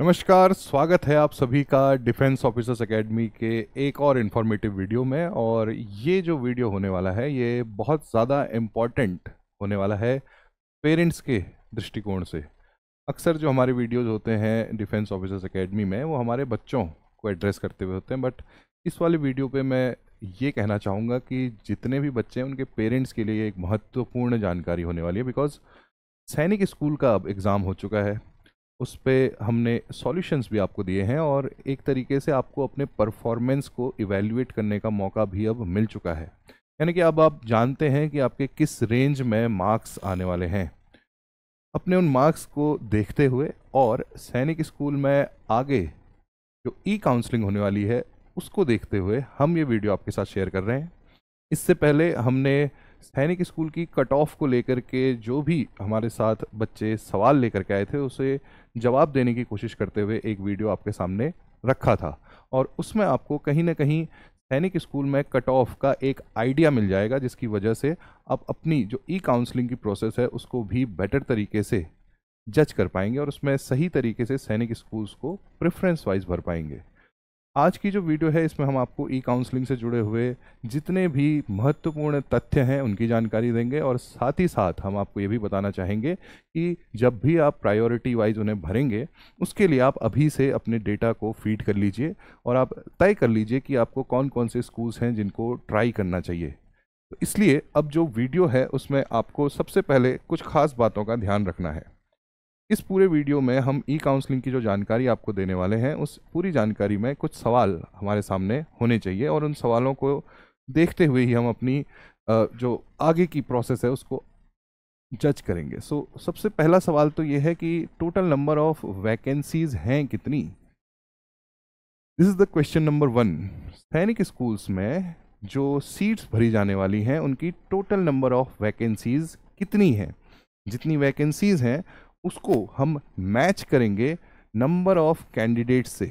नमस्कार स्वागत है आप सभी का डिफेंस ऑफिसर्स एकेडमी के एक और इन्फॉर्मेटिव वीडियो में और ये जो वीडियो होने वाला है ये बहुत ज़्यादा इम्पॉर्टेंट होने वाला है पेरेंट्स के दृष्टिकोण से अक्सर जो हमारे वीडियोज़ होते हैं डिफेंस ऑफिसर्स एकेडमी में वो हमारे बच्चों को एड्रेस करते हुए होते हैं बट इस वाले वीडियो पर मैं ये कहना चाहूँगा कि जितने भी बच्चे हैं उनके पेरेंट्स के लिए एक महत्वपूर्ण जानकारी होने वाली है बिकॉज़ सैनिक स्कूल का अब एग्ज़ाम हो चुका है उस पर हमने सॉल्यूशंस भी आपको दिए हैं और एक तरीके से आपको अपने परफॉर्मेंस को इवेल्यूएट करने का मौका भी अब मिल चुका है यानी कि अब आप जानते हैं कि आपके किस रेंज में मार्क्स आने वाले हैं अपने उन मार्क्स को देखते हुए और सैनिक स्कूल में आगे जो ई काउंसलिंग होने वाली है उसको देखते हुए हम ये वीडियो आपके साथ शेयर कर रहे हैं इससे पहले हमने सैनिक स्कूल की कट ऑफ को लेकर के जो भी हमारे साथ बच्चे सवाल लेकर के आए थे उसे जवाब देने की कोशिश करते हुए एक वीडियो आपके सामने रखा था और उसमें आपको कहीं ना कहीं सैनिक स्कूल में कट ऑफ का एक आइडिया मिल जाएगा जिसकी वजह से आप अपनी जो ई काउंसलिंग की प्रोसेस है उसको भी बेटर तरीके से जज कर पाएंगे और उसमें सही तरीके से सैनिक स्कूल्स को प्रेफरेंस वाइज भर पाएंगे आज की जो वीडियो है इसमें हम आपको ई काउंसलिंग से जुड़े हुए जितने भी महत्वपूर्ण तथ्य हैं उनकी जानकारी देंगे और साथ ही साथ हम आपको ये भी बताना चाहेंगे कि जब भी आप प्रायोरिटी वाइज उन्हें भरेंगे उसके लिए आप अभी से अपने डेटा को फीड कर लीजिए और आप तय कर लीजिए कि आपको कौन कौन से स्कूल्स हैं जिनको ट्राई करना चाहिए तो इसलिए अब जो वीडियो है उसमें आपको सबसे पहले कुछ खास बातों का ध्यान रखना है इस पूरे वीडियो में हम ई काउंसलिंग की जो जानकारी आपको देने वाले हैं उस पूरी जानकारी में कुछ सवाल हमारे सामने होने चाहिए और उन सवालों को देखते हुए ही हम अपनी जो आगे की प्रोसेस है उसको जज करेंगे सो so, सबसे पहला सवाल तो ये है कि टोटल नंबर ऑफ वैकेंसीज हैं कितनी this is the question number one सैनिक स्कूल्स में जो सीट्स भरी जाने वाली हैं उनकी टोटल नंबर ऑफ वैकेंसीज कितनी है जितनी वैकेंसीज हैं उसको हम मैच करेंगे नंबर ऑफ कैंडिडेट से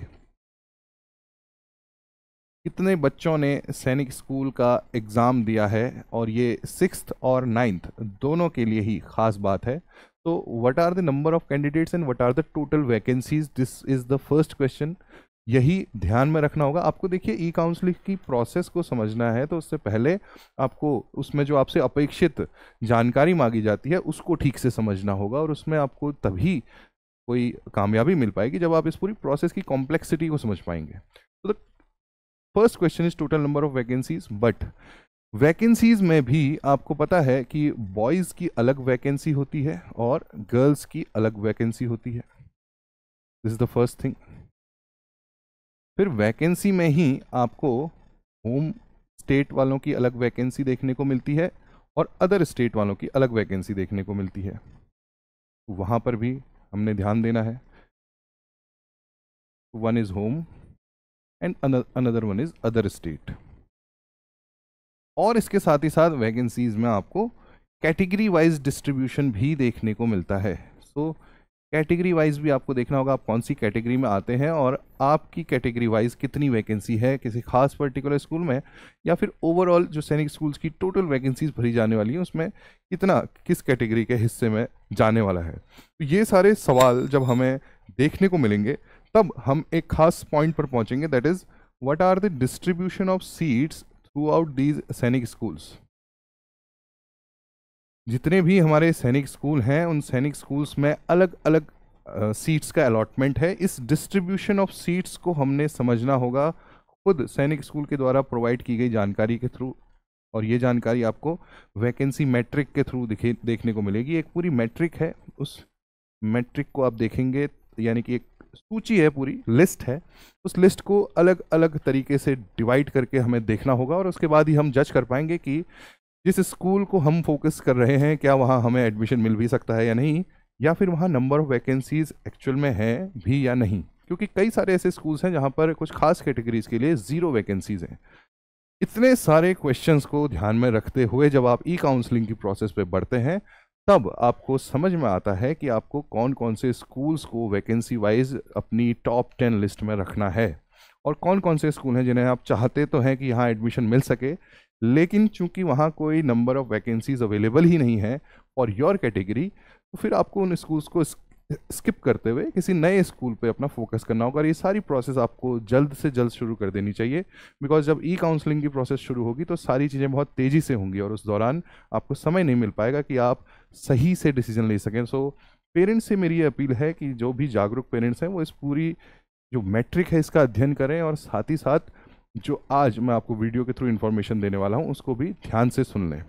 कितने बच्चों ने सैनिक स्कूल का एग्ज़ाम दिया है और ये सिक्स और नाइन्थ दोनों के लिए ही ख़ास बात है तो what are the number of candidates and what are the total vacancies this is the first question यही ध्यान में रखना होगा आपको देखिए ई काउंसलिंग की प्रोसेस को समझना है तो उससे पहले आपको उसमें जो आपसे अपेक्षित जानकारी मांगी जाती है उसको ठीक से समझना होगा और उसमें आपको तभी कोई कामयाबी मिल पाएगी जब आप इस पूरी प्रोसेस की कॉम्प्लेक्सिटी को समझ पाएंगे तो first question is total number of vacancies but vacancies में भी आपको पता है कि बॉयज़ की अलग वैकेंसी होती है और गर्ल्स की अलग वैकेंसी होती है this is the first thing फिर वैकेंसी में ही आपको होम स्टेट वालों की अलग वैकेंसी देखने को मिलती है और अदर स्टेट वालों की अलग वैकेंसी देखने को मिलती है वहाँ पर भी हमने ध्यान देना है one is home and another one is other state और इसके साथ ही साथ वैकेंसीज़ में आपको कैटेगरी वाइज डिस्ट्रीब्यूशन भी देखने को मिलता है सो so, कैटेगरी वाइज भी आपको देखना होगा आप कौन सी कैटेगरी में आते हैं और आपकी कैटेगरी वाइज कितनी वैकेंसी है किसी खास पर्टिकुलर स्कूल में या फिर ओवरऑल जो सैनिक स्कूल्स की टोटल वैकेंसीज भरी जाने वाली हैं उसमें कितना किस कैटेगरी के हिस्से में जाने वाला है तो ये सारे सवाल जब हमें देखने को मिलेंगे तब हम एक खास पॉइंट पर पहुँचेंगे that is what are the distribution of seats throughout these सैनिक स्कूल्स जितने भी हमारे सैनिक स्कूल हैं उन सैनिक स्कूल्स में अलग अलग सीट्स का अलॉटमेंट है इस डिस्ट्रीब्यूशन ऑफ सीट्स को हमने समझना होगा खुद सैनिक स्कूल के द्वारा प्रोवाइड की गई जानकारी के थ्रू और ये जानकारी आपको वैकेंसी मैट्रिक के थ्रू दिखे देखने को मिलेगी एक पूरी मैट्रिक है उस मैट्रिक को आप देखेंगे यानी कि एक सूची है पूरी लिस्ट है उस लिस्ट को अलग अलग तरीके से डिवाइड करके हमें देखना होगा और उसके बाद ही हम जज कर पाएंगे कि जिस स्कूल को हम फोकस कर रहे हैं क्या वहाँ हमें एडमिशन मिल भी सकता है या नहीं या फिर वहाँ नंबर ऑफ़ वैकेंसीज़ एक्चुअल में हैं भी या नहीं क्योंकि कई सारे ऐसे स्कूल्स हैं जहाँ पर कुछ खास कैटेगरीज़ के लिए ज़ीरो वैकेंसीज़ हैं इतने सारे क्वेश्चंस को ध्यान में रखते हुए जब आप ई काउंसलिंग की प्रोसेस पे बढ़ते हैं तब आपको समझ में आता है कि आपको कौन कौन से स्कूल्स को वैकेंसी वाइज अपनी टॉप टेन लिस्ट में रखना है और कौन कौन से स्कूल हैं जिन्हें आप चाहते तो हैं कि यहाँ एडमिशन मिल सके लेकिन चूंकि वहाँ कोई नंबर ऑफ वैकेंसीज अवेलेबल ही नहीं है और योर कैटेगरी तो फिर आपको उन स्कूल्स को स्किप करते हुए किसी नए स्कूल पे अपना फोकस करना होगा और ये सारी प्रोसेस आपको जल्द से जल्द शुरू कर देनी चाहिए बिकॉज जब ई काउंसलिंग की प्रोसेस शुरू होगी तो सारी चीज़ें बहुत तेज़ी से होंगी और उस दौरान आपको समय नहीं मिल पाएगा कि आप सही से डिसीजन ले सकें सो पेरेंट्स से मेरी ये अपील है कि जो भी जागरूक पेरेंट्स हैं वो इस पूरी जो मैट्रिक है इसका अध्ययन करें और साथ ही साथ जो आज मैं आपको वीडियो के थ्रू इन्फॉर्मेशन देने वाला हूँ उसको भी ध्यान से सुन लें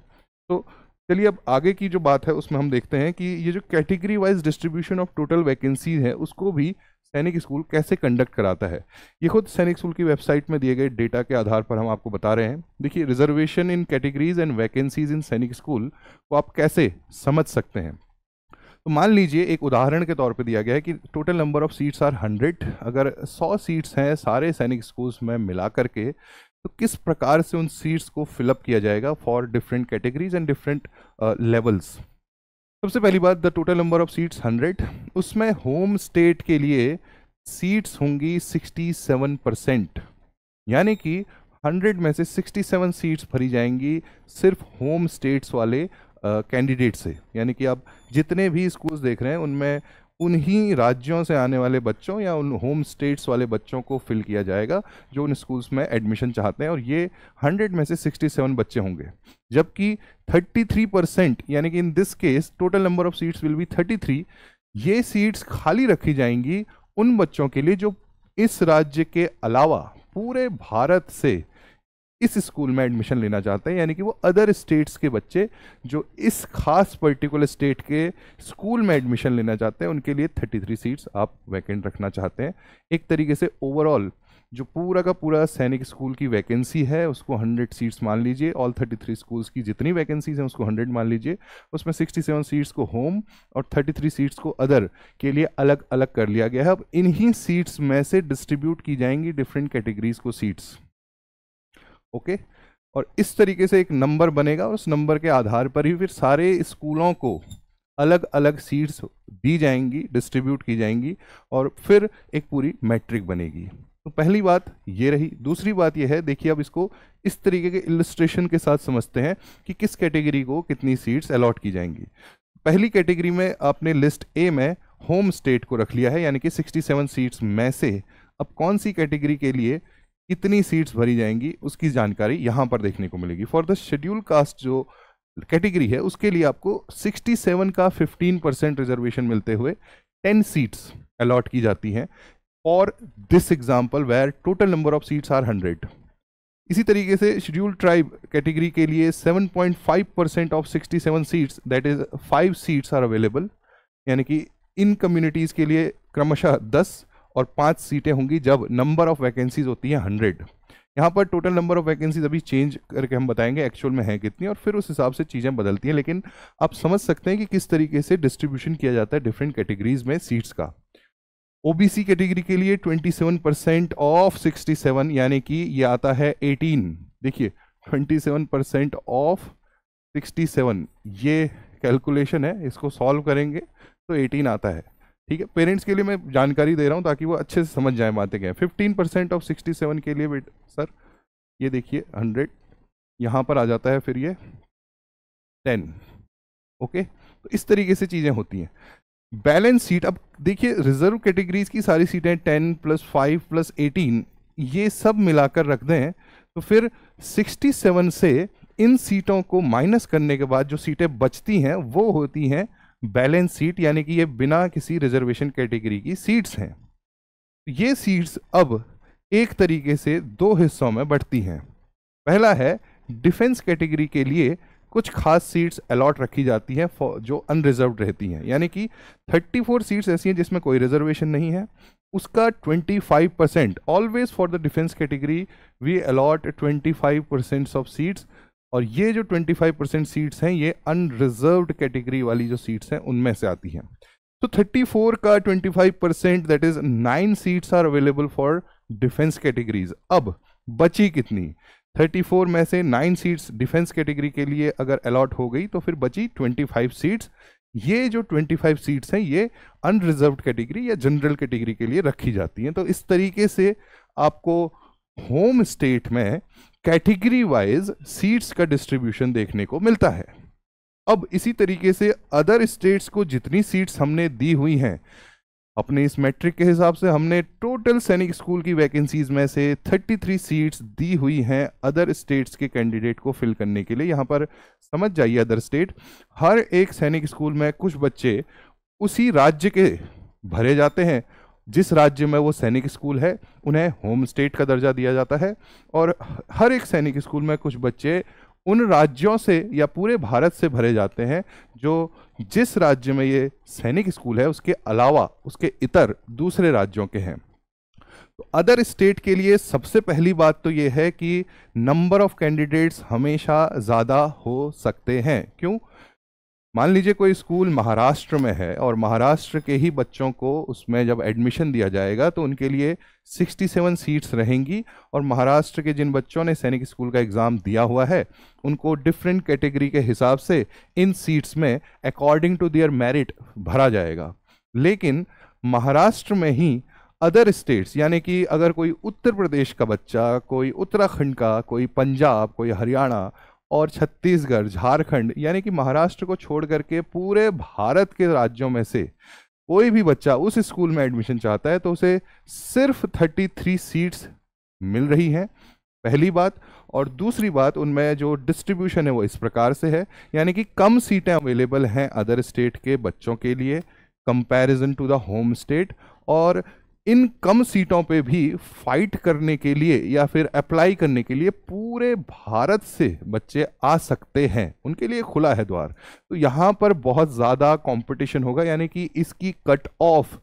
तो चलिए अब आगे की जो बात है उसमें हम देखते हैं कि ये जो category wise distribution of total vacancy है उसको भी सैनिक स्कूल कैसे कंडक्ट कराता है ये खुद सैनिक स्कूल की वेबसाइट में दिए गए डेटा के आधार पर हम आपको बता रहे हैं देखिए reservation in categories and vacancies in Sainik school को आप कैसे समझ सकते हैं तो मान लीजिए एक उदाहरण के तौर पे दिया गया है कि total number of seats are hundred अगर सौ सीट्स हैं सारे सैनिक स्कूल्स में मिला करके तो किस प्रकार से उन सीट्स को फिलअप किया जाएगा for different categories and different levels सबसे पहली बात the total number of seats hundred उसमें होम स्टेट के लिए सीट्स होंगी सिक्सटी सेवन परसेंट यानी कि हंड्रेड में से सिक्सटी सेवन सीट्स भरी जाएंगी सिर्फ होम स्टेट्स वाले कैंडिडेट से यानी कि आप जितने भी स्कूल्स देख रहे हैं उनमें उन्हीं राज्यों से आने वाले बच्चों या उन होम स्टेट्स वाले बच्चों को फिल किया जाएगा जो उन स्कूल्स में एडमिशन चाहते हैं और ये 100 में से 67 बच्चे होंगे जबकि 33 परसेंट यानी कि in this case total number of seats will be 33 ये सीट्स खाली रखी जाएंगी उन बच्चों के लिए जो इस राज्य के अलावा पूरे भारत से इस स्कूल में एडमिशन लेना चाहते हैं यानी कि वो अदर स्टेट्स के बच्चे जो इस खास पर्टिकुलर स्टेट के स्कूल में एडमिशन लेना चाहते हैं उनके लिए 33 सीट्स आप वैकेंट रखना चाहते हैं एक तरीके से ओवरऑल जो पूरा का पूरा सैनिक स्कूल की वैकेंसी है उसको 100 सीट्स मान लीजिए ऑल 33 स्कूल्स की जितनी वैकेंसीज हैं उसको 100 मान लीजिए उसमें 67 सीट्स को होम और 33 सीट्स को अदर के लिए अलग अलग कर लिया गया है अब इन्हीं सीट्स में से डिस्ट्रीब्यूट की जाएंगी डिफरेंट कैटेगरीज को सीट्स ओके और इस तरीके से एक नंबर बनेगा और उस नंबर के आधार पर ही फिर सारे स्कूलों को अलग अलग सीट्स दी जाएंगी डिस्ट्रीब्यूट की जाएंगी और फिर एक पूरी मैट्रिक बनेगी तो पहली बात ये रही दूसरी बात ये है देखिए अब इसको इस तरीके के इलस्ट्रेशन के साथ समझते हैं कि किस कैटेगरी को कितनी सीट्स अलॉट की जाएंगी पहली कैटेगरी में आपने लिस्ट ए में होम स्टेट को रख लिया है यानी कि 67 सीट्स में से अब कौन सी कैटेगरी के लिए कितनी सीट्स भरी जाएंगी उसकी जानकारी यहाँ पर देखने को मिलेगी फॉर द शेड्यूल कास्ट जो कैटेगरी है उसके लिए आपको 67 का 15 परसेंट रिजर्वेशन मिलते हुए 10 सीट्स अलॉट की जाती हैं और this example where total number of seats are 100 इसी तरीके से शेड्यूल ट्राइब कैटेगरी के लिए 7.5 percent of 67 seats that is five seats are available यानी कि इन कम्युनिटीज़ के लिए क्रमशः दस और पांच सीटें होंगी जब नंबर ऑफ वैकेंसीज होती है हंड्रेड यहाँ पर टोटल नंबर ऑफ वैकेंसीज अभी चेंज करके हम बताएंगे एक्चुअल में है कितनी और फिर उस हिसाब से चीज़ें बदलती हैं लेकिन आप समझ सकते हैं कि किस तरीके से डिस्ट्रीब्यूशन किया जाता है डिफरेंट कैटेगरीज में सीट्स का ओबीसी कैटेगरी के लिए 27 परसेंट ऑफ 67 यानी कि ये आता है 18 देखिए 27 परसेंट ऑफ सिक्सटी ये कैलकुलेशन है इसको सॉल्व करेंगे तो 18 आता है ठीक है पेरेंट्स के लिए मैं जानकारी दे रहा हूँ ताकि वो अच्छे से समझ जाए बातें क्या fifteen percent of sixty seven के लिए बेट सर ये देखिए हंड्रेड यहाँ पर आ जाता है फिर ये टेन ओके तो इस तरीके से चीज़ें होती हैं बैलेंस सीट अब देखिए रिजर्व कैटेगरीज की सारी सीटें ten plus five plus eighteen ये सब मिलाकर रख दें तो फिर सिक्सटी सेवन से इन सीटों को माइनस करने के बाद जो सीटें बचती हैं वो होती हैं बैलेंस सीट यानी कि ये बिना किसी रिजर्वेशन कैटेगरी की सीट्स हैं ये सीट्स अब एक तरीके से दो हिस्सों में बढ़ती हैं पहला है डिफेंस कैटेगरी के लिए कुछ खास सीट्स अलॉट रखी जाती हैं जो अनरिजर्व रहती हैं यानी कि 34 सीट्स ऐसी हैं जिसमें कोई रिजर्वेशन नहीं है उसका 25 percent always for the defence category we allot 25 percent of seats और ये जो 25 परसेंट सीट्स हैं ये अनरिजर्व कैटेगरी वाली जो सीट्स हैं उनमें से आती हैं तो 34 का 25 percent that is nine seats are available for defence categories अब बची कितनी 34 में से नाइन सीट्स डिफेंस कैटेगरी के लिए अगर अलॉट हो गई तो फिर बची 25 सीट्स ये जो 25 सीट्स हैं ये अनरिजर्व कैटेगरी या जनरल कैटेगरी के लिए रखी जाती हैं तो इस तरीके से आपको होम स्टेट में कैटेगरी वाइज सीट्स का डिस्ट्रीब्यूशन देखने को मिलता है अब इसी तरीके से अदर स्टेट्स को जितनी सीट्स हमने दी हुई हैं अपने इस मैट्रिक के हिसाब से हमने टोटल सैनिक स्कूल की वैकेंसीज में से 33 सीट्स दी हुई हैं अदर स्टेट्स के कैंडिडेट को फिल करने के लिए यहाँ पर समझ जाइए अदर स्टेट हर एक सैनिक स्कूल में कुछ बच्चे उसी राज्य के भरे जाते हैं जिस राज्य में वो सैनिक स्कूल है उन्हें होम स्टेट का दर्जा दिया जाता है और हर एक सैनिक स्कूल में कुछ बच्चे उन राज्यों से या पूरे भारत से भरे जाते हैं जो जिस राज्य में ये सैनिक स्कूल है उसके अलावा उसके इतर दूसरे राज्यों के हैं तो अदर स्टेट के लिए सबसे पहली बात तो ये है कि नंबर ऑफ कैंडिडेट्स हमेशा ज़्यादा हो सकते हैं क्यों मान लीजिए कोई स्कूल महाराष्ट्र में है और महाराष्ट्र के ही बच्चों को उसमें जब एडमिशन दिया जाएगा तो उनके लिए 67 सीट्स रहेंगी और महाराष्ट्र के जिन बच्चों ने सैनिक स्कूल का एग्ज़ाम दिया हुआ है उनको डिफरेंट कैटेगरी के हिसाब से इन सीट्स में अकॉर्डिंग टू दियर मेरिट भरा जाएगा लेकिन महाराष्ट्र में ही अदर स्टेट्स यानी कि अगर कोई उत्तर प्रदेश का बच्चा कोई उत्तराखंड का कोई पंजाब कोई हरियाणा और छत्तीसगढ़ झारखंड यानी कि महाराष्ट्र को छोड़ करके पूरे भारत के राज्यों में से कोई भी बच्चा उस स्कूल में एडमिशन चाहता है तो उसे सिर्फ 33 सीट्स मिल रही हैं पहली बात और दूसरी बात उनमें जो डिस्ट्रीब्यूशन है वो इस प्रकार से है यानी कि कम सीटें अवेलेबल हैं अदर स्टेट के बच्चों के लिए comparison to the home state और इन कम सीटों पे भी फाइट करने के लिए या फिर अप्लाई करने के लिए पूरे भारत से बच्चे आ सकते हैं उनके लिए खुला है द्वार तो यहाँ पर बहुत ज़्यादा कंपटीशन होगा यानी कि इसकी कट ऑफ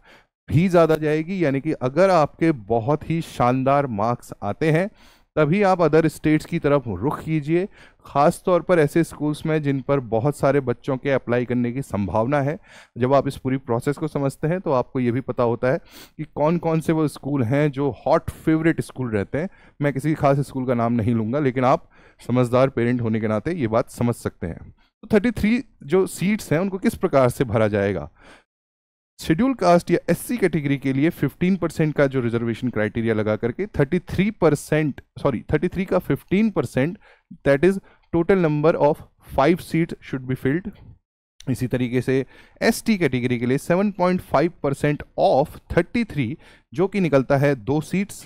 भी ज़्यादा जाएगी यानी कि अगर आपके बहुत ही शानदार मार्क्स आते हैं तभी आप अदर स्टेट्स की तरफ रुख कीजिए ख़ास तौर पर ऐसे स्कूल्स में जिन पर बहुत सारे बच्चों के अप्लाई करने की संभावना है जब आप इस पूरी प्रोसेस को समझते हैं तो आपको ये भी पता होता है कि कौन कौन से वो स्कूल हैं जो हॉट फेवरेट स्कूल रहते हैं मैं किसी खास स्कूल का नाम नहीं लूँगा लेकिन आप समझदार पेरेंट होने के नाते ये बात समझ सकते हैं तो थर्टी जो सीट्स हैं उनको किस प्रकार से भरा जाएगा शेड्यूल कास्ट या एससी कैटेगरी के लिए 15 परसेंट का जो रिजर्वेशन क्राइटेरिया लगा करके 33 परसेंट सॉरी 33 का 15 percent that is total number of five seat should be filled इसी तरीके से एसटी कैटेगरी के लिए 7.5 परसेंट ऑफ 33 जो कि निकलता है दो सीट्स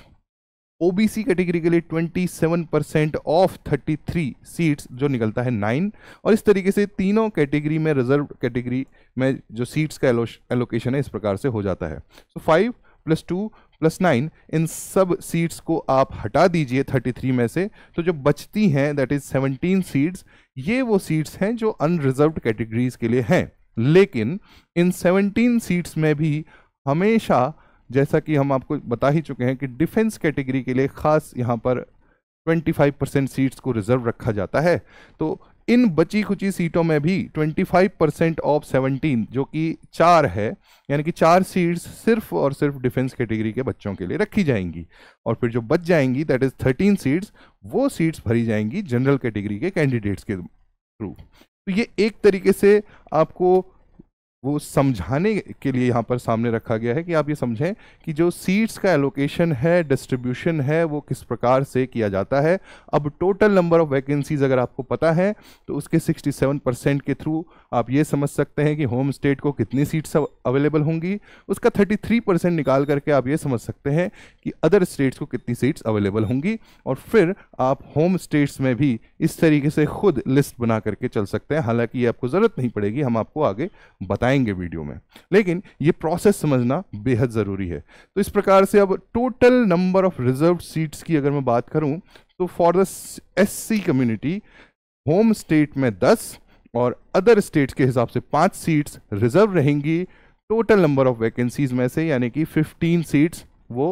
ओबीसी कैटेगरी के लिए 27 परसेंट ऑफ 33 सीट्स जो निकलता है नाइन और इस तरीके से तीनों कैटेगरी में रिजर्व कैटेगरी में जो सीट्स का एलोकेशन है इस प्रकार से हो जाता है so five plus two plus nine इन सब सीट्स को आप हटा दीजिए 33 में से तो जो बचती हैं दैट इज़ 17 सीट्स ये वो सीट्स हैं जो अनरिजर्व कैटेगरीज के लिए हैं लेकिन इन 17 सीट्स में भी हमेशा जैसा कि हम आपको बता ही चुके हैं कि डिफेंस कैटेगरी के लिए ख़ास यहाँ पर 25 परसेंट सीट्स को रिजर्व रखा जाता है तो इन बची खुची सीटों में भी 25 परसेंट ऑफ 17 जो कि चार है यानी कि चार सीट्स सिर्फ और सिर्फ डिफेंस कैटेगरी के बच्चों के लिए रखी जाएंगी और फिर जो बच जाएंगी दैट इज़ 13 सीट्स वो सीट्स भरी जाएंगी जनरल कैटेगरी के कैंडिडेट्स के थ्रू तो ये एक तरीके से आपको वो समझाने के लिए यहाँ पर सामने रखा गया है कि आप ये समझें कि जो सीट्स का एलोकेशन है डिस्ट्रीब्यूशन है वो किस प्रकार से किया जाता है अब टोटल नंबर ऑफ़ वैकेंसीज़ अगर आपको पता है तो उसके 67 परसेंट के थ्रू आप ये समझ सकते हैं कि होम स्टेट को कितनी सीट्स अवेलेबल होंगी उसका 33 परसेंट निकाल करके आप ये समझ सकते हैं कि अदर स्टेट्स को कितनी सीट्स अवेलेबल होंगी और फिर आप होम स्टेट्स में भी इस तरीके से खुद लिस्ट बना करके चल सकते हैं हालाँकि ये आपको ज़रूरत नहीं पड़ेगी हम आपको आगे बताएँ बताएंगे वीडियो में लेकिन ये प्रोसेस समझना बेहद ज़रूरी है तो इस प्रकार से अब total number of reserve seats की अगर मैं बात करूं तो for the SC community home state में 10 और अदर स्टेट्स के हिसाब से पाँच सीट्स रिजर्व रहेंगी टोटल नंबर ऑफ वैकेंसीज में से यानी कि 15 सीट्स वो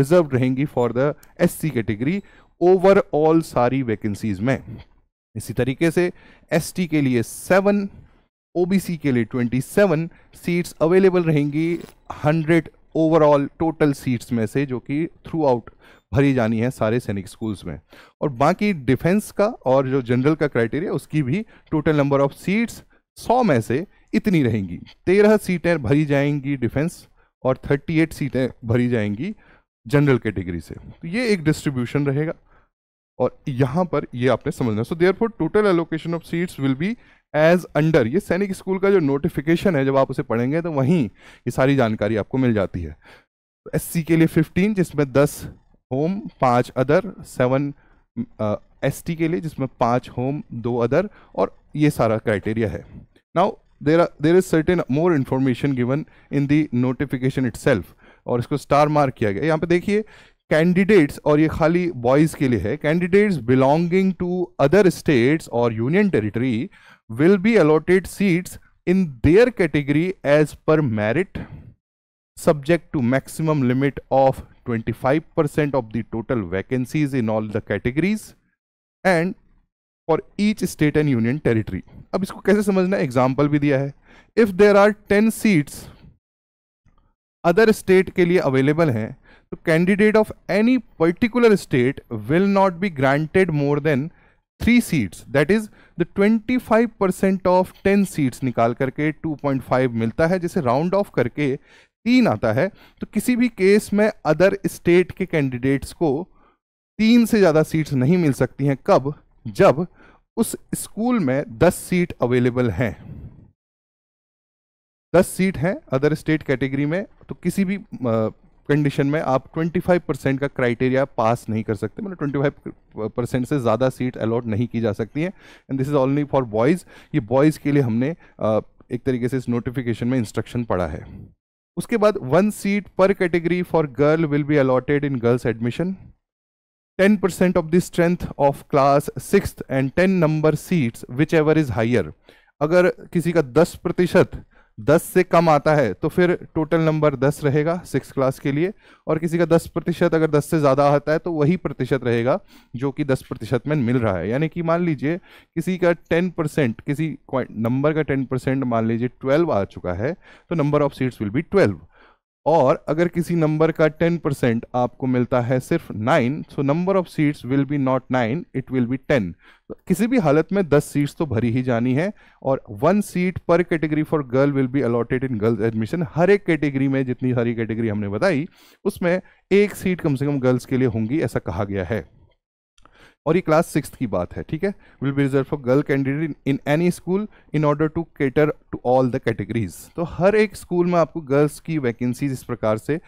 रिजर्व रहेंगी for the SC category overall सारी वैकेंसीज में इसी तरीके से एसटी के लिए सेवन ओबीसी के लिए 27 सीट्स अवेलेबल रहेंगी 100 ओवरऑल टोटल सीट्स में से जो कि थ्रू आउट भरी जानी है सारे सैनिक स्कूल्स में और बाकी डिफेंस का और जो जनरल का क्राइटेरिया उसकी भी टोटल नंबर ऑफ सीट्स 100 में से इतनी रहेंगी 13 सीटें भरी जाएंगी डिफेंस और 38 सीटें भरी जाएंगी जनरल कैटेगरी से तो ये एक डिस्ट्रीब्यूशन रहेगा और यहाँ पर ये आपने समझना so therefore total allocation of seats will be as under ये सैनिक स्कूल का जो नोटिफिकेशन है जब आप उसे पढ़ेंगे तो वहीं ये सारी जानकारी आपको मिल जाती है एस के लिए फिफ्टीन जिसमें दस होम पाँच अदर सेवन एस uh, के लिए जिसमें पाँच होम दो अदर और ये सारा क्राइटेरिया है now there are there is certain more information given in the notification it और इसको स्टार मार्क किया गया यहाँ पे देखिए कैंडिडेट्स और ये खाली बॉयज़ के लिए है candidates belonging to other states और union territory will be allotted seats in their category as per merit subject to maximum limit of 25% of the total vacancies in all the categories and for each state and union territory अब इसको कैसे समझना example भी दिया है if there are ten seats other state के लिए available हैं तो candidate of any particular state will not be granted more than 25% three seats that is the 25 percent of ten seats निकाल करके 2.5 मिलता है जिसे राउंड ऑफ करके तीन आता है तो किसी भी केस में अदर स्टेट के कैंडिडेट्स को तीन से ज़्यादा सीट्स नहीं मिल सकती हैं कब जब उस स्कूल में दस सीट अवेलेबल हैं दस सीट हैं अदर स्टेट कैटेगरी में तो किसी भी कंडीशन में आप 25 परसेंट का क्राइटेरिया पास नहीं कर सकते मतलब 25 परसेंट से ज़्यादा सीट अलॉट नहीं की जा सकती है and this is only for boys ये बॉयज़ के लिए हमने एक तरीके से इस नोटिफिकेशन में इंस्ट्रक्शन पढ़ा है उसके बाद वन सीट पर category for girl will be allotted in girls admission 10% of the strength of class 6th and 10 seats whichever is higher अगर किसी का 10 प्रतिशत दस से कम आता है तो फिर टोटल नंबर दस रहेगा सिक्स क्लास के लिए और किसी का दस प्रतिशत अगर दस से ज़्यादा आता है तो वही प्रतिशत रहेगा जो कि दस प्रतिशत में मिल रहा है यानी कि मान लीजिए किसी का टेन परसेंट किसी नंबर का टेन परसेंट मान लीजिए ट्वेल्व आ चुका है तो number of seats will be twelve और अगर किसी नंबर का टेन परसेंट आपको मिलता है सिर्फ nine so number of seats will be not nine it will be ten किसी भी हालत में दस सीट्स तो भरी ही जानी है और वन सीट पर category for girl will be allotted in girls admission हर एक कैटेगरी में जितनी सारी कैटेगरी हमने बताई उसमें एक सीट कम से कम गर्ल्स के लिए होंगी ऐसा कहा गया है और ये क्लास सिक्स की बात है ठीक है will be reserve for girl candidate in any school in order to cater to all the categories तो हर एक स्कूल में आपको गर्ल्स की वैकेंसीज इस प्रकार से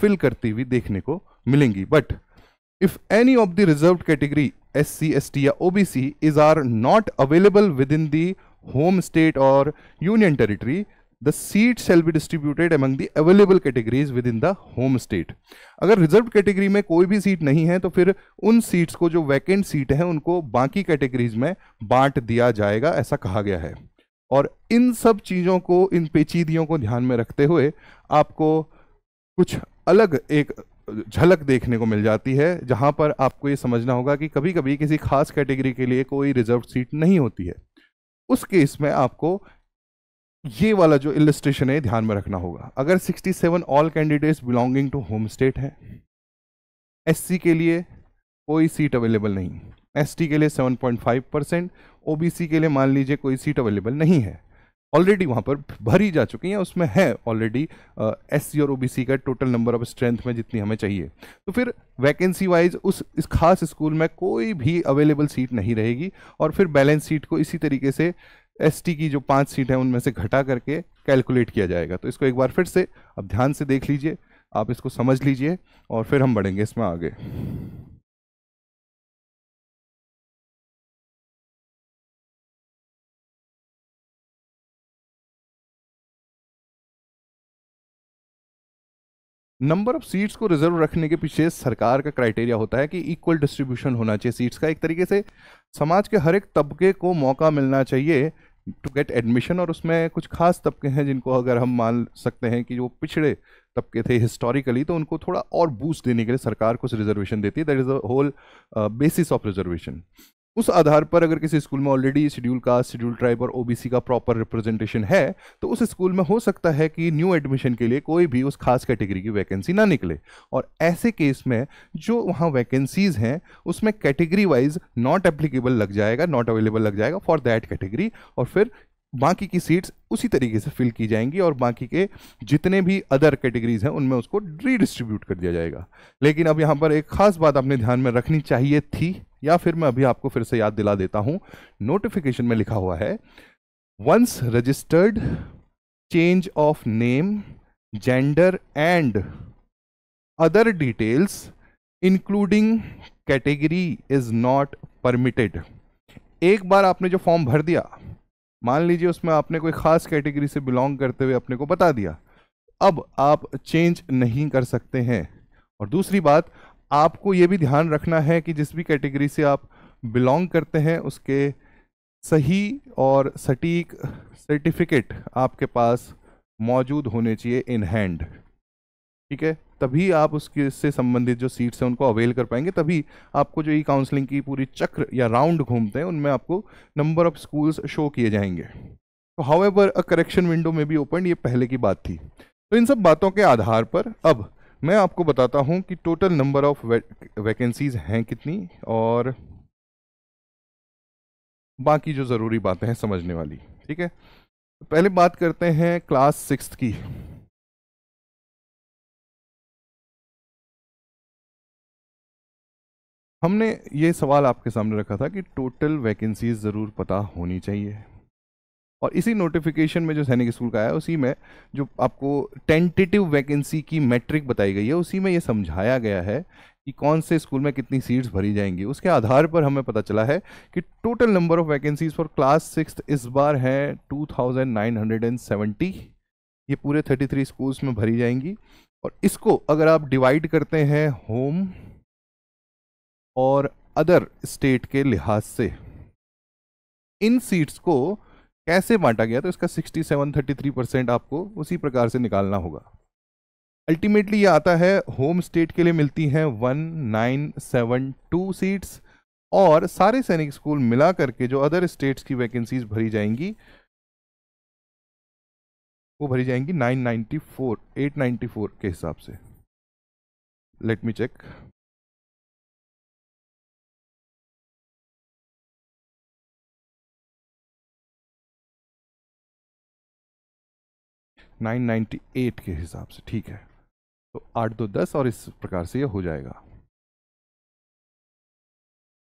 फिल करती हुई देखने को मिलेंगी but if any of the reserve category S C S T या O B C is are not available within the home state और union territory the seat shall be distributed among the available categories within the home state अगर reserve category में कोई भी seat नहीं है तो फिर उन सीट्स को जो वैकेंट सीट है उनको बाकी कैटेगरीज में बांट दिया जाएगा ऐसा कहा गया है और इन सब चीज़ों को इन पेचीदियों को ध्यान में रखते हुए आपको कुछ अलग एक झलक देखने को मिल जाती है जहां पर आपको ये समझना होगा कि कभी कभी किसी खास कैटेगरी के लिए कोई रिजर्व सीट नहीं होती है उस केस में आपको ये वाला जो इलिस्ट्रेशन है ध्यान में रखना होगा अगर 67 all candidates belonging to home state है एससी के लिए कोई सीट अवेलेबल नहीं एसटी के लिए 7.5 परसेंट ओ के लिए मान लीजिए कोई सीट अवेलेबल नहीं है ऑलरेडी वहाँ पर भरी जा चुकी हैं उसमें है ऑलरेडी एस सी और ओ का टोटल नंबर ऑफ स्ट्रेंथ में जितनी हमें चाहिए तो फिर वैकेंसी वाइज उस इस खास स्कूल में कोई भी अवेलेबल सीट नहीं रहेगी और फिर बैलेंस सीट को इसी तरीके से एसटी की जो पांच सीट है उनमें से घटा करके कैलकुलेट किया जाएगा तो इसको एक बार फिर से अब ध्यान से देख लीजिए आप इसको समझ लीजिए और फिर हम बढ़ेंगे इसमें आगे नंबर ऑफ सीट्स को रिजर्व रखने के पीछे सरकार का क्राइटेरिया होता है कि इक्वल डिस्ट्रीब्यूशन होना चाहिए सीट्स का एक तरीके से समाज के हर एक तबके को मौका मिलना चाहिए टू गेट एडमिशन और उसमें कुछ खास तबके हैं जिनको अगर हम मान सकते हैं कि जो पिछड़े तबके थे हिस्टोरिकली तो उनको थोड़ा और बूस्ट देने के लिए सरकार कुछ रिजर्वेशन देती है that is a whole basis of reservation उस आधार पर अगर किसी स्कूल में already schedule caste schedule tribe और ओबीसी का प्रॉपर रिप्रेजेंटेशन है तो उस स्कूल में हो सकता है कि न्यू एडमिशन के लिए कोई भी उस खास कैटेगरी की वैकेंसी ना निकले और ऐसे केस में जो वहाँ वैकेंसीज हैं उसमें कैटेगरी वाइज नॉट एप्लीकेबल लग जाएगा नॉट अवेलेबल लग जाएगा फॉर दैट कैटेगरी और फिर बाकी की सीट्स उसी तरीके से फिल की जाएंगी और बाकी के जितने भी अदर कैटेगरीज हैं उनमें उसको रीडिस्ट्रीब्यूट कर दिया जाएगा लेकिन अब यहाँ पर एक खास बात आपने ध्यान में रखनी चाहिए थी या फिर मैं अभी आपको फिर से याद दिला देता हूं नोटिफिकेशन में लिखा हुआ है once registered change of name gender and other details including category is not permitted एक बार आपने जो फॉर्म भर दिया मान लीजिए उसमें आपने कोई खास कैटेगरी से बिलोंग करते हुए अपने को बता दिया अब आप चेंज नहीं कर सकते हैं और दूसरी बात आपको ये भी ध्यान रखना है कि जिस भी कैटेगरी से आप बिलोंग करते हैं उसके सही और सटीक सर्टिफिकेट आपके पास मौजूद होने चाहिए इन हैंड ठीक है तभी आप उसके से संबंधित जो सीट्स हैं उनको अवेल कर पाएंगे तभी आपको जो ई काउंसलिंग की पूरी चक्र या राउंड घूमते हैं उनमें आपको नंबर ऑफ स्कूल्स शो किए जाएंगे तो however a correction window में भी ओपन ये पहले की बात थी तो इन सब बातों के आधार पर अब मैं आपको बताता हूँ कि टोटल नंबर ऑफ वैकेंसीज हैं कितनी और बाकी जो ज़रूरी बातें हैं समझने वाली ठीक है पहले बात करते हैं क्लास सिक्स की हमने ये सवाल आपके सामने रखा था कि टोटल वैकेंसीज ज़रूर पता होनी चाहिए और इसी नोटिफिकेशन में जो सैनिक स्कूल का आया उसी में जो आपको टेंटेटिव वैकेंसी की मैट्रिक बताई गई है उसी में ये समझाया गया है कि कौन से स्कूल में कितनी सीट्स भरी जाएंगी उसके आधार पर हमें पता चला है कि total number of vacancies for class six इस बार है 2970 ये पूरे 33 स्कूल्स में भरी जाएंगी और इसको अगर आप डिवाइड करते हैं होम और अदर स्टेट के लिहाज से इन सीट्स को कैसे बांटा गया तो इसका थर्टी थ्री परसेंट आपको उसी प्रकार से निकालना होगा अल्टीमेटली ये आता है होम स्टेट के लिए मिलती हैं one nine seven two seats और सारे सैनिक स्कूल मिला करके जो अदर स्टेट्स की वैकेंसीज भरी जाएंगी वो भरी जाएंगी 994 894 के हिसाब से लेट मी चेक 998 के हिसाब से ठीक है तो आठ दो दस और इस प्रकार से ये हो जाएगा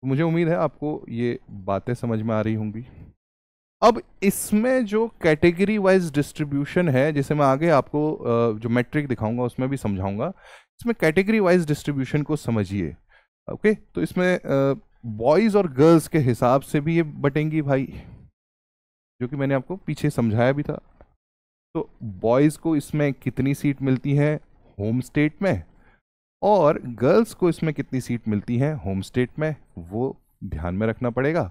तो मुझे उम्मीद है आपको ये बातें समझ में आ रही होंगी अब इसमें जो कैटेगरी वाइज डिस्ट्रीब्यूशन है जैसे मैं आगे आपको जो मैट्रिक दिखाऊंगा उसमें भी समझाऊंगा इसमें कैटेगरी वाइज डिस्ट्रीब्यूशन को समझिए ओके तो इसमें बॉयज़ और गर्ल्स के हिसाब से भी ये बटेंगी भाई जो कि मैंने आपको पीछे समझाया भी था तो बॉयज़ को इसमें कितनी सीट मिलती है होम स्टेट में और गर्ल्स को इसमें कितनी सीट मिलती है होम स्टेट में वो ध्यान में रखना पड़ेगा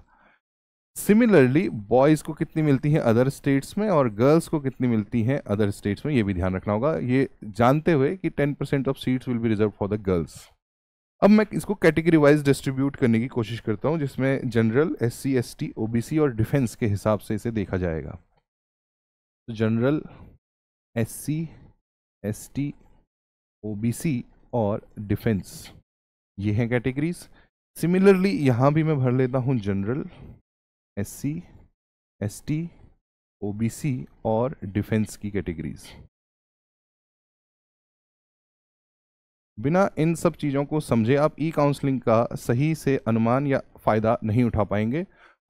सिमिलरली बॉयज़ को कितनी मिलती है अदर स्टेट्स में और गर्ल्स को कितनी मिलती है अदर स्टेट्स में ये भी ध्यान रखना होगा ये जानते हुए कि ten percent of seats will be reserve for the girls अब मैं इसको कैटेगरी वाइज डिस्ट्रीब्यूट करने की कोशिश करता हूँ जिसमें general S C S T C और डिफेंस के हिसाब से इसे देखा जाएगा जनरल एससी, एसटी, ओबीसी और डिफेंस ये हैं कैटेगरीज सिमिलरली यहाँ भी मैं भर लेता हूँ जनरल एससी, एसटी, ओबीसी और डिफेंस की कैटेगरीज बिना इन सब चीज़ों को समझे आप ई काउंसलिंग का सही से अनुमान या फ़ायदा नहीं उठा पाएंगे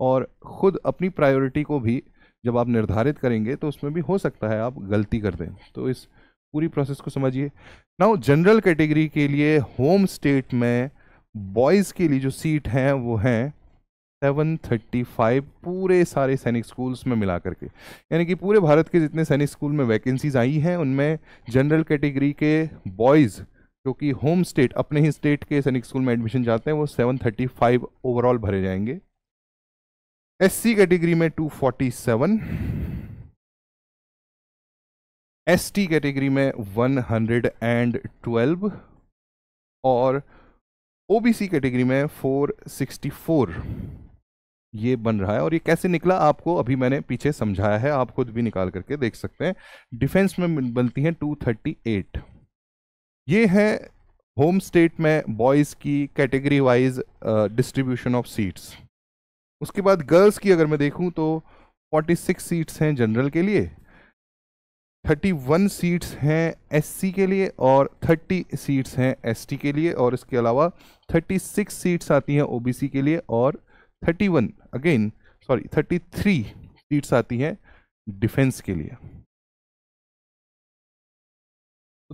और ख़ुद अपनी प्रायोरिटी को भी जब आप निर्धारित करेंगे तो उसमें भी हो सकता है आप गलती कर दें तो इस पूरी प्रोसेस को समझिए नाउ जनरल कैटेगरी के लिए होम स्टेट में बॉयज़ के लिए जो सीट हैं वो हैं 735 पूरे सारे सैनिक स्कूल्स में मिला करके यानी कि पूरे भारत के जितने सैनिक स्कूल में वैकेंसीज आई हैं उनमें जनरल कैटेगरी के बॉयज़ क्योंकि होम स्टेट अपने ही स्टेट के सैनिक स्कूल में एडमिशन जाते हैं वो 735 ओवरऑल भरे जाएंगे एससी कैटेगरी में 247 एसटी कैटेगरी में 112 और ओबीसी कैटेगरी में 464 ये बन रहा है और ये कैसे निकला आपको अभी मैंने पीछे समझाया है आप खुद भी निकाल करके देख सकते हैं डिफेंस में बनती हैं 238 ये है होम स्टेट में बॉयज़ की category wise distribution of seats उसके बाद गर्ल्स की अगर मैं देखूं तो 46 सीट्स हैं जनरल के लिए 31 सीट्स हैं एससी के लिए और 30 सीट्स हैं एसटी के लिए और इसके अलावा 36 सीट्स आती हैं ओबीसी के लिए और 31 अगेन सॉरी 33 सीट्स आती हैं डिफेंस के लिए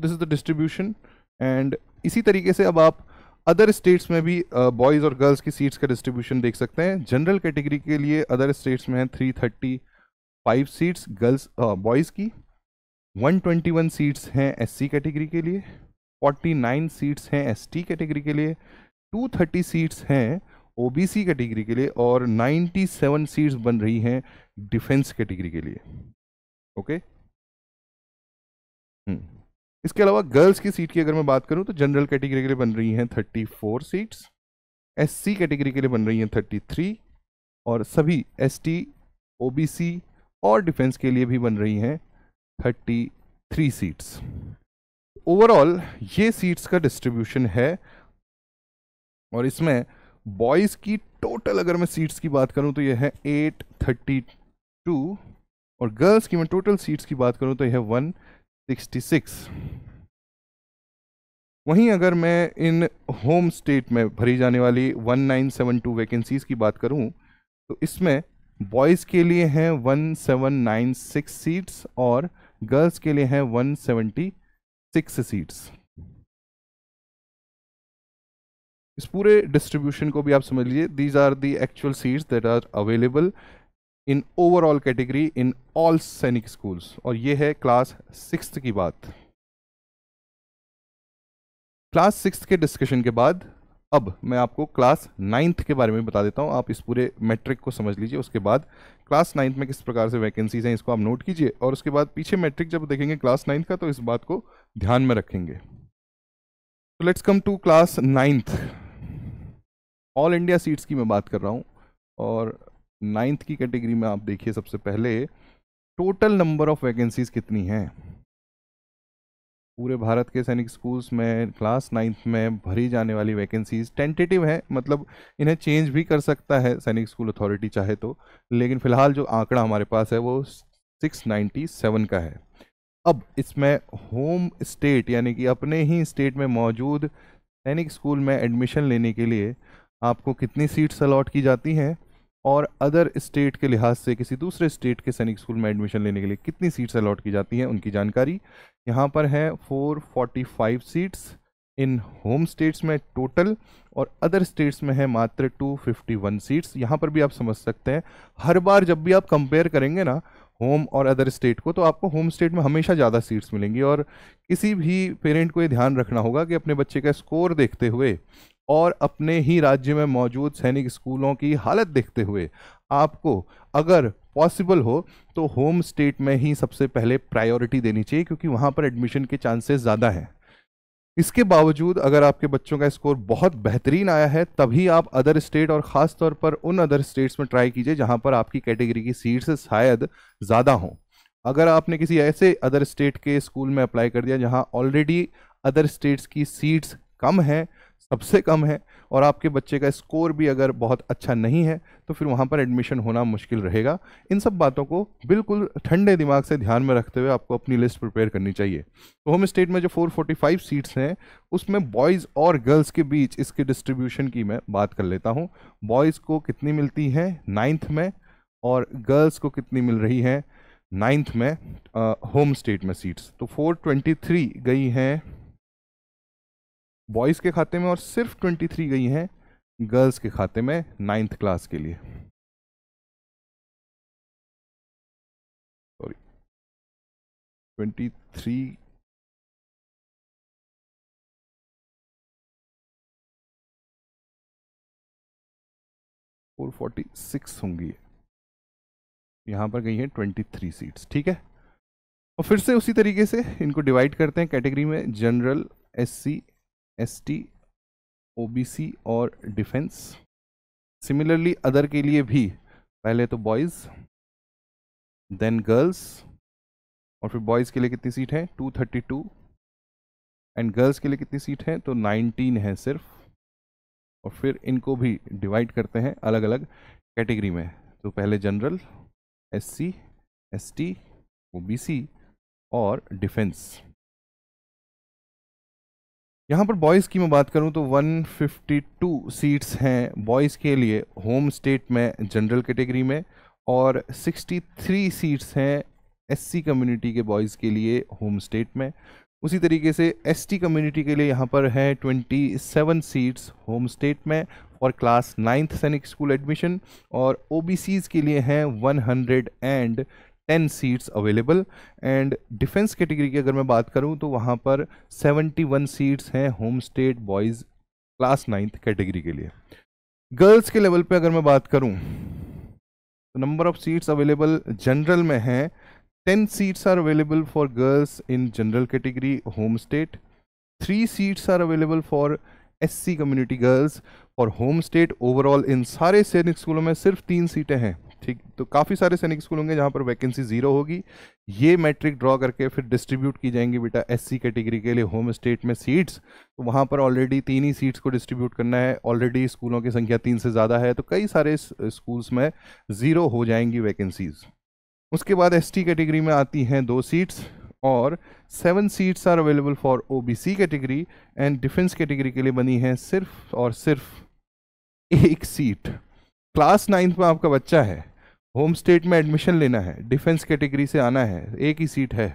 this is the distribution and इसी तरीके से अब आप अदर स्टेट्स में भी बॉयज़ uh, और गर्ल्स की सीट्स का डिस्ट्रीब्यूशन देख सकते हैं जनरल कैटेगरी के लिए अदर स्टेट्स में है three thirty five seats girls boys की वन ट्वेंटी वन सीट्स हैं एससी कैटेगरी के लिए फोर्टी नाइन सीट्स हैं एसटी कैटेगरी के लिए टू थर्टी सीट्स हैं ओबीसी कैटेगरी के लिए और 97 सीट्स बन रही हैं डिफेंस कैटेगरी के लिए ओके okay? हम्म इसके अलावा गर्ल्स की सीट की अगर मैं बात करूं तो जनरल कैटेगरी के लिए बन रही हैं 34 सीट्स एससी कैटेगरी के लिए बन रही हैं 33 और सभी एसटी ओबीसी और डिफेंस के लिए भी बन रही हैं 33 सीट्स ओवरऑल ये सीट्स का डिस्ट्रीब्यूशन है और इसमें बॉयज़ की टोटल अगर मैं सीट्स की बात करूं तो यह है एट थर्टी टू और गर्ल्स की मैं टोटल सीट्स की बात करूं तो यह वन 66 वहीं अगर मैं इन होम स्टेट में भरी जाने वाली 1972 वैकेंसीज़ की बात करूं तो इसमें बॉयज़ के लिए हैं 1796 सीट्स और गर्ल्स के लिए हैं 176 सीट्स इस पूरे डिस्ट्रीब्यूशन को भी आप समझ लीजिए these are the actual seats that are available in overall category in all Sainik schools और ये है क्लास सिक्स की बात क्लास सिक्स के डिस्कशन के बाद अब मैं आपको क्लास नाइन्थ के बारे में बता देता हूं आप इस पूरे मैट्रिक को समझ लीजिए उसके बाद क्लास नाइन्थ में किस प्रकार से वैकेंसीज हैं इसको आप नोट कीजिए और उसके बाद पीछे मैट्रिक जब देखेंगे क्लास नाइन्थ का तो इस बात को ध्यान में रखेंगे तो let's come to class ninth all India seats की मैं बात कर रहा हूँ और नाइन्थ की कैटेगरी में आप देखिए सबसे पहले टोटल नंबर ऑफ वैकेंसीज कितनी हैं पूरे भारत के सैनिक स्कूल्स में क्लास नाइन्थ में भरी जाने वाली वैकेंसीज टेंटेटिव हैं मतलब इन्हें चेंज भी कर सकता है सैनिक स्कूल अथॉरिटी चाहे तो लेकिन फिलहाल जो आंकड़ा हमारे पास है वो 697 का है अब इसमें होम स्टेट यानी कि अपने ही स्टेट में मौजूद सैनिक स्कूल में एडमिशन लेने के लिए आपको कितनी सीट्स अलाट की जाती हैं और अदर स्टेट के लिहाज से किसी दूसरे स्टेट के सैनिक स्कूल में एडमिशन लेने के लिए कितनी सीट्स अलॉट की जाती हैं उनकी जानकारी यहाँ पर है 445 सीट्स इन होम स्टेट्स में टोटल और अदर स्टेट्स में है मात्र 251 सीट्स यहाँ पर भी आप समझ सकते हैं हर बार जब भी आप कंपेयर करेंगे ना होम और अदर स्टेट को तो आपको होम स्टेट में हमेशा ज़्यादा सीट्स मिलेंगी और किसी भी पेरेंट को ये ध्यान रखना होगा कि अपने बच्चे का स्कोर देखते हुए और अपने ही राज्य में मौजूद सैनिक स्कूलों की हालत देखते हुए आपको अगर पॉसिबल हो तो होम स्टेट में ही सबसे पहले प्रायोरिटी देनी चाहिए क्योंकि वहाँ पर एडमिशन के चांसेस ज़्यादा हैं इसके बावजूद अगर आपके बच्चों का स्कोर बहुत बेहतरीन आया है तभी आप अदर स्टेट और ख़ास तौर पर उन अदर स्टेट्स में ट्राई कीजिए जहाँ पर आपकी कैटेगरी की सीट्स शायद ज़्यादा हों अगर आपने किसी ऐसे अदर स्टेट के स्कूल में अप्लाई कर दिया जहाँ ऑलरेडी अदर स्टेट्स की सीट्स कम हैं सबसे कम है और आपके बच्चे का स्कोर भी अगर बहुत अच्छा नहीं है तो फिर वहाँ पर एडमिशन होना मुश्किल रहेगा इन सब बातों को बिल्कुल ठंडे दिमाग से ध्यान में रखते हुए आपको अपनी लिस्ट प्रिपेयर करनी चाहिए तो होम स्टेट में जो 445 सीट्स हैं उसमें बॉयज़ और गर्ल्स के बीच इसके डिस्ट्रीब्यूशन की मैं बात कर लेता हूँ बॉयज़ को कितनी मिलती हैं नाइन्थ में और गर्ल्स को कितनी मिल रही हैं नाइन्थ में होम स्टेट में सीट्स तो 423 गई हैं बॉयज़ के खाते में और सिर्फ ट्वेंटी थ्री गई हैं गर्ल्स के खाते में नाइन्थ क्लास के लिए sorry twenty three four forty six होंगी यहां पर गई हैं ट्वेंटी थ्री सीट्स ठीक है और फिर से उसी तरीके से इनको डिवाइड करते हैं कैटेगरी में जनरल एससी एसटी, ओबीसी और डिफेंस सिमिलरली अदर के लिए भी पहले तो बॉयज़ देन गर्ल्स और फिर बॉयज़ के लिए कितनी सीट है 232 एंड गर्ल्स के लिए कितनी सीट है तो 19 है सिर्फ और फिर इनको भी डिवाइड करते हैं अलग अलग कैटेगरी में तो पहले जनरल एससी, एसटी, ओबीसी और डिफेंस यहाँ पर बॉयज़ की मैं बात करूँ तो 152 सीट्स हैं बॉयज़ के लिए होम स्टेट में जनरल कैटेगरी में और 63 सीट्स हैं एससी कम्युनिटी के बॉयज़ के लिए होम स्टेट में उसी तरीके से एसटी कम्युनिटी के लिए यहाँ पर हैं 27 सीट्स होम स्टेट में और class ninth Sainik school admission और ओ के लिए हैं one hundred and ten seats available and defence category की अगर मैं बात करूँ तो वहां पर सेवेंटी वन सीट्स हैं home state boys class ninth category के लिए गर्ल्स के लेवल पे अगर मैं बात करूँ तो number of seats available general में हैं ten seats are available for girls in general category home state three seats are available for C community girls और होम स्टेट ओवरऑल इन सारे सैनिक स्कूलों में सिर्फ तीन सीटें हैं ठीक तो काफ़ी सारे सैनिक स्कूल होंगे जहाँ पर वैकेंसी ज़ीरो होगी ये मैट्रिक ड्रॉ करके फिर डिस्ट्रीब्यूट की जाएंगी बेटा एससी कैटेगरी के लिए होम स्टेट में सीट्स तो वहाँ पर ऑलरेडी तीन ही सीट्स को डिस्ट्रीब्यूट करना है ऑलरेडी स्कूलों की संख्या तीन से ज़्यादा है तो कई सारे स्कूल्स में ज़ीरो हो जाएंगी वैकेंसीज़ उसके बाद एस कैटेगरी में आती हैं दो सीट्स और seven seats are available for O category and defence category के लिए बनी है सिर्फ और सिर्फ एक सीट क्लास नाइन्थ में आपका बच्चा है होम स्टेट में एडमिशन लेना है डिफेंस कैटेगरी से आना है एक ही सीट है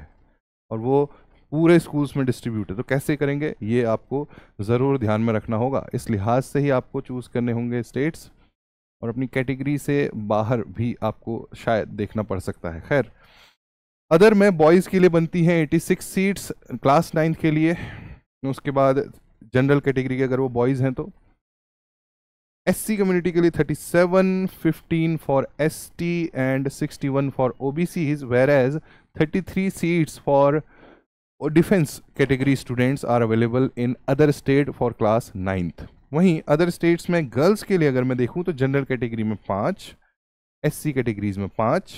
और वो पूरे स्कूल्स में डिस्ट्रीब्यूट है तो कैसे करेंगे ये आपको ज़रूर ध्यान में रखना होगा इस लिहाज से ही आपको चूज़ करने होंगे स्टेट्स और अपनी कैटेगरी से बाहर भी आपको शायद देखना पड़ सकता है खैर अदर में बॉयज़ के लिए बनती हैं 86 सीट्स क्लास नाइन्थ के लिए उसके बाद जनरल कैटेगरी के अगर वो बॉयज़ हैं तो एस सी कम्युनिटी के लिए thirty seven fifteen for S T and sixty one for O B C whereas thirty three seats for defence category students are available in other state for class ninth वहीं other states में girls के लिए अगर मैं देखूँ तो general category में पाँच एस सी कैटेगरीज में पाँच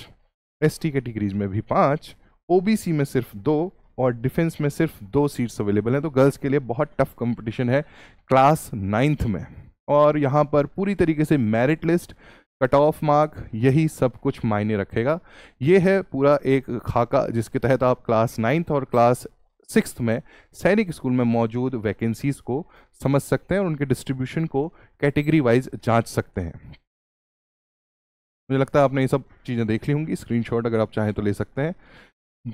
एस टी कैटेगरीज में भी पाँच ओ बी सी में सिर्फ दो और डिफेंस में सिर्फ दो सीट्स अवेलेबल हैं तो गर्ल्स के लिए बहुत टफ कॉम्पिटिशन है क्लास नाइन्थ में और यहाँ पर पूरी तरीके से merit list cut off mark यही सब कुछ मायने रखेगा ये है पूरा एक खाका जिसके तहत आप क्लास नाइन्थ और क्लास सिक्स में सैनिक स्कूल में मौजूद वैकेंसीज़ को समझ सकते हैं और उनके डिस्ट्रीब्यूशन को कैटेगरी वाइज जांच सकते हैं मुझे लगता है आपने ये सब चीज़ें देख ली होंगी स्क्रीनशॉट अगर आप चाहें तो ले सकते हैं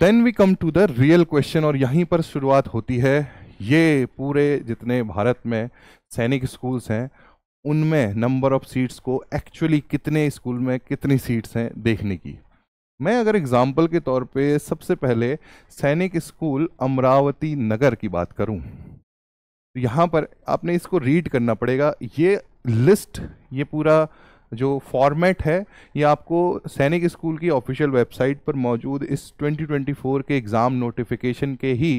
then we come to the real question और यहीं पर शुरुआत होती है ये पूरे जितने भारत में सैनिक स्कूल्स हैं उनमें नंबर ऑफ़ सीट्स को एक्चुअली कितने स्कूल में कितनी सीट्स हैं देखने की मैं अगर एग्ज़ाम्पल के तौर पे सबसे पहले सैनिक स्कूल अमरावती नगर की बात करूं तो यहाँ पर आपने इसको रीड करना पड़ेगा ये लिस्ट ये पूरा जो फॉर्मेट है ये आपको सैनिक स्कूल की ऑफिशियल वेबसाइट पर मौजूद इस 2024 के एग्ज़ाम नोटिफिकेशन के ही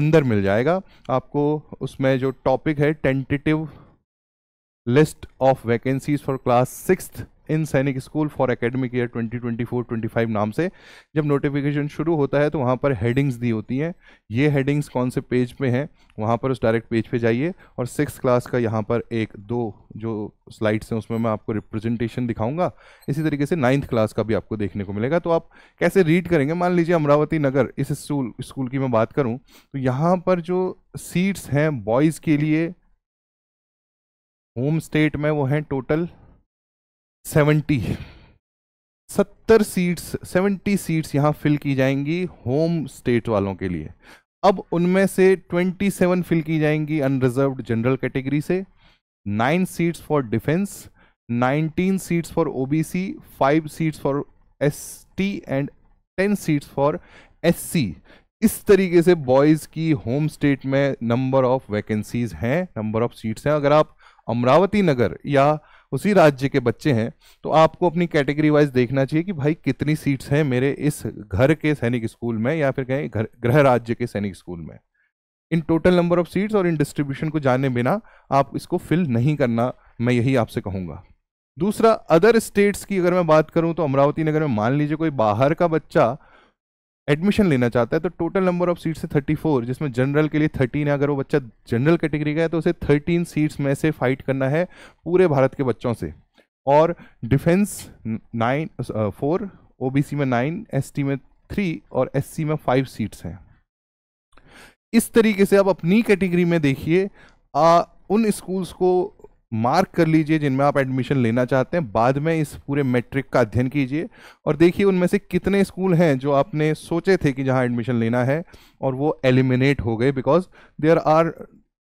अंदर मिल जाएगा आपको उसमें जो टॉपिक है tentative list of vacancies for class six in Sainik school for academic year 2024-25 नाम से जब नोटिफिकेशन शुरू होता है तो वहाँ पर हेडिंग्स दी होती हैं ये हेडिंग्स कौन से पेज पे हैं वहाँ पर उस डायरेक्ट पेज पे जाइए और सिक्स क्लास का यहाँ पर एक दो जो स्लाइड्स हैं उसमें मैं आपको रिप्रेजेंटेशन दिखाऊंगा इसी तरीके से नाइन्थ क्लास का भी आपको देखने को मिलेगा तो आप कैसे रीड करेंगे मान लीजिए अमरावती नगर इस स्कूल स्कूल की मैं बात करूँ तो यहाँ पर जो सीट्स हैं बॉयज़ के लिए होम स्टेट में वो हैं टोटल सेवेंटी सत्तर सीट्स सेवेंटी सीट्स यहाँ फिल की जाएंगी होम स्टेट वालों के लिए अब उनमें से ट्वेंटी सेवन फिल की जाएंगी अनरिजर्व जनरल कैटेगरी से nine seats for defence nineteen seats for OBC five seats for ST and ten seats for SC इस तरीके से बॉयज़ की होम स्टेट में नंबर ऑफ वैकेंसीज हैं नंबर ऑफ सीट्स हैं अगर आप अमरावती नगर या उसी राज्य के बच्चे हैं तो आपको अपनी कैटेगरी वाइज देखना चाहिए कि भाई कितनी सीट्स हैं मेरे इस घर के सैनिक स्कूल में या फिर कहें घर गृह राज्य के सैनिक स्कूल में इन टोटल नंबर ऑफ सीट्स और इन डिस्ट्रीब्यूशन को जाने बिना आप इसको फिल नहीं करना मैं यही आपसे कहूँगा दूसरा अदर स्टेट्स की अगर मैं बात करूँ तो अमरावती नगर में मान लीजिए कोई बाहर का बच्चा एडमिशन लेना चाहता है तो टोटल नंबर ऑफ सीट्स है थर्टी फोर जिसमें जनरल के लिए थर्टीन है अगर वो बच्चा जनरल कैटेगरी का है तो उसे थर्टीन सीट्स में से फाइट करना है पूरे भारत के बच्चों से और डिफेंस नाइन फोर ओ में नाइन एस में थ्री और एस में फाइव सीट्स हैं इस तरीके से आप अपनी कैटेगरी में देखिए उन स्कूल्स को मार्क कर लीजिए जिनमें आप एडमिशन लेना चाहते हैं बाद में इस पूरे मेट्रिक का अध्ययन कीजिए और देखिए उनमें से कितने स्कूल हैं जो आपने सोचे थे कि जहां एडमिशन लेना है और वो एलिमिनेट हो गए बिकॉज देयर आर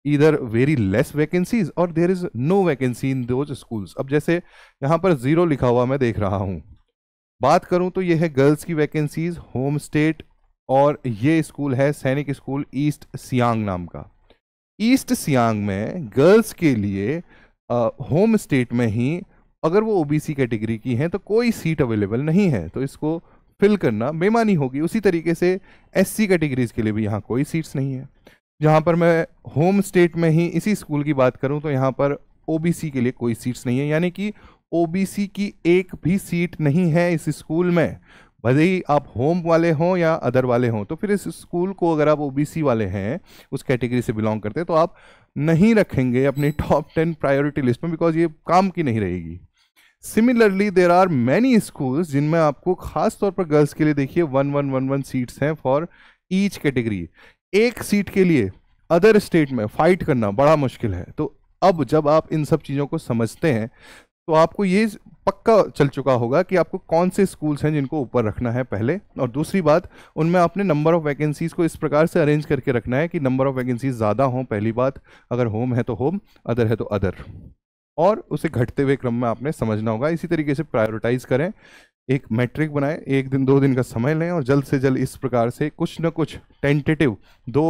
इधर वेरी लेस वैकेंसीज और there is no vacancy in those schools अब जैसे यहाँ पर ज़ीरो लिखा हुआ मैं देख रहा हूँ बात करूँ तो ये है गर्ल्स की वैकेंसीज होम स्टेट और ये स्कूल है सैनिक स्कूल ईस्ट सियांग नाम का ईस्ट सियांग में गर्ल्स के लिए होम स्टेट में ही अगर वो ओबीसी कैटेगरी की हैं तो कोई सीट अवेलेबल नहीं है तो इसको फिल करना बेमानी होगी उसी तरीके से एससी कैटेगरीज के लिए भी यहाँ कोई सीट्स नहीं है जहाँ पर मैं होम स्टेट में ही इसी स्कूल की बात करूँ तो यहाँ पर ओबीसी के लिए कोई सीट्स नहीं है यानी कि ओबीसी की एक भी सीट नहीं है इस स्कूल में भले ही आप होम वाले हों या अदर वाले हों तो फिर इस स्कूल को अगर आप ओबीसी वाले हैं उस कैटेगरी से बिलोंग करते हैं तो आप नहीं रखेंगे अपनी टॉप टेन प्रायोरिटी लिस्ट में बिकॉज ये काम की नहीं रहेगी similarly there are many schools जिनमें आपको खास तौर पर गर्ल्स के लिए देखिए one one one one seats हैं फॉर ईच कैटेगरी एक सीट के लिए अदर स्टेट में फाइट करना बड़ा मुश्किल है तो अब जब आप इन सब चीज़ों को समझते हैं तो आपको ये पक्का चल चुका होगा कि आपको कौन से स्कूल्स हैं जिनको ऊपर रखना है पहले और दूसरी बात उनमें आपने नंबर ऑफ़ वैकेंसीज़ को इस प्रकार से अरेंज करके रखना है कि नंबर ऑफ़ वैकेंसीज़ ज़्यादा हों पहली बात अगर होम है तो होम अदर है तो अदर और उसे घटते हुए क्रम में आपने समझना होगा इसी तरीके से प्रायोरिटाइज़ करें एक मैट्रिक बनाएं एक दिन दो दिन का समय लें और जल्द से जल्द इस प्रकार से कुछ ना कुछ टेंटेटिव दो